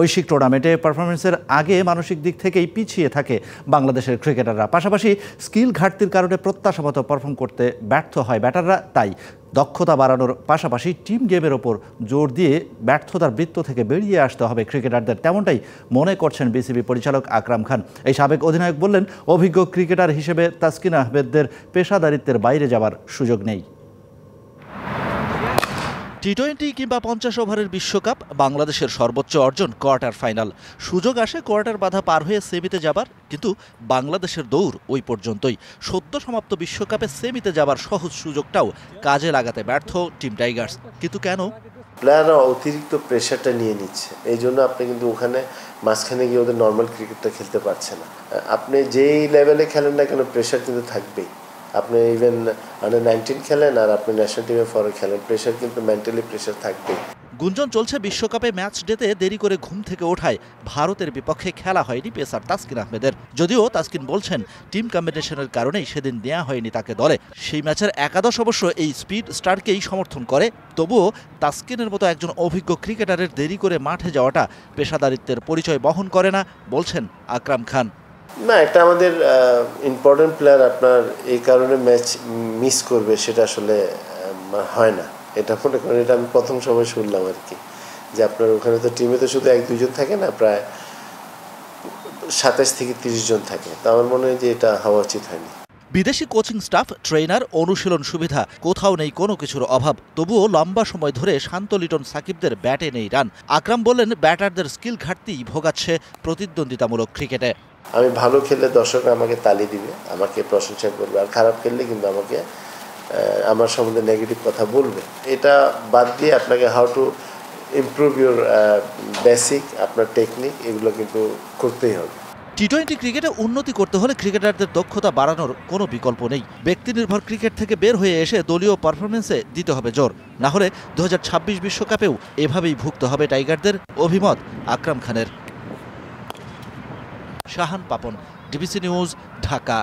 বৈশ্বিক টুর্নামেন্টে পারফরমেন্সের আগে মানসিক দিক থেকেই পিছিয়ে থাকে বাংলাদেশের ক্রিকেটাররা পাশাপাশি স্কিল ঘাটতির কারণে মতো পারফর্ম করতে ব্যর্থ হয় ব্যাটাররা তাই দক্ষতা বাড়ানোর পাশাপাশি টিম গেমের ওপর জোর দিয়ে ব্যর্থতার বৃত্ত থেকে বেরিয়ে আসতে হবে ক্রিকেটারদের তেমনটাই মনে করছেন বিসিবি পরিচালক আকরাম খান এই সাবেক অধিনায়ক বললেন অভিজ্ঞ ক্রিকেটার হিসেবে তাসকিন আহমেদদের পেশাদারিত্বের বাইরে যাওয়ার সুযোগ নেই টি টোয়েন্টি কিংবা পঞ্চাশ ওভারের বিশ্বকাপ বাংলাদেশের সর্বোচ্চ অর্জন কোয়ার্টার ফাইনাল সুযোগ আসে কোয়ার্টার বাধা পার হয়ে সেমিতে যাবার কিন্তু বাংলাদেশের দৌড় ওই পর্যন্তই সদ্য সমাপ্ত বিশ্বকাপে সেমিতে যাবার সহজ সুযোগটাও কাজে লাগাতে ব্যর্থ টিম টাইগার্স কিন্তু কেন প্লেয়াররা অতিরিক্ত প্রেশারটা নিয়ে নিচ্ছে এই জন্য আপনি কিন্তু ওখানে মাঝখানে গিয়ে ওদের নর্মাল ক্রিকেটটা খেলতে পারছে না আপনি যেই লেভেলে খেলেন না কেন প্রেশার কিন্তু থাকবেই আপনি ইভেন আন্ডার নাইনটিন খেলেন আর আপনি ন্যাশনাল টিমে ফরে খেলেন প্রেশার কিন্তু মেন্টালি প্রেশার থাকবে গুঞ্জন চলছে বিশ্বকাপে ম্যাচ ডেতে দেরি করে ঘুম থেকে ওঠায় ভারতের বিপক্ষে খেলা হয়নি পেসার তাসকিন আহমেদের যদিও তাসকিন বলছেন টিম কম্বিনেশনের কারণেই সেদিন দেয়া হয়নি তাকে দলে সেই ম্যাচের একাদশ অবশ্য এই স্পিড স্টারকেই সমর্থন করে তবুও তাসকিনের মতো একজন অভিজ্ঞ ক্রিকেটারের দেরি করে মাঠে যাওয়াটা পেশাদারিত্বের পরিচয় বহন করে না বলছেন আকরাম খান না এটা আমাদের ইম্পর্টেন্ট প্লেয়ার আপনার এই কারণে ম্যাচ মিস করবে সেটা আসলে হয় না এটা মনে করেন এটা আমি প্রথম সময় শুনলাম আর কি যে আপনার ওখানে তো টিমে তো শুধু এক দুজন থাকে না প্রায় সাতাশ থেকে তিরিশ জন থাকে তো আমার মনে হয় যে এটা হওয়া উচিত হয়নি বিদেশি কোচিং স্টাফ ট্রেনার অনুশীলন সুবিধা কোথাও নেই কোনো কিছুর অভাব তবুও লম্বা সময় ধরে শান্ত লিটন সাকিবদের ব্যাটে নেই রান আকরাম বললেন ব্যাটারদের স্কিল ঘাটতি ভোগাচ্ছে প্রতিদ্বন্দ্বিতামূলক ক্রিকেটে আমি ভালো খেললে দর্শকরা আমাকে তালি দিবে আমাকে প্রশংসা করবে আর খারাপ খেললে কিন্তু আমাকে আমার সম্বন্ধে নেগেটিভ কথা বলবে এটা বাদ দিয়ে আপনাকে how to improve your basic আপনার টেকনিক এগুলো কিন্তু করতেই হবে টি টোয়েন্টি ক্রিকেটে উন্নতি করতে হলে ক্রিকেটারদের দক্ষতা বাড়ানোর কোনো বিকল্প নেই ব্যক্তি নির্ভর ক্রিকেট থেকে বের হয়ে এসে দলীয় পারফরমেন্সে দিতে হবে জোর না হলে দু বিশ্বকাপেও এভাবেই ভুগতে হবে টাইগারদের অভিমত আকরাম খানের শাহান পাপন ডিবিসি নিউজ ঢাকা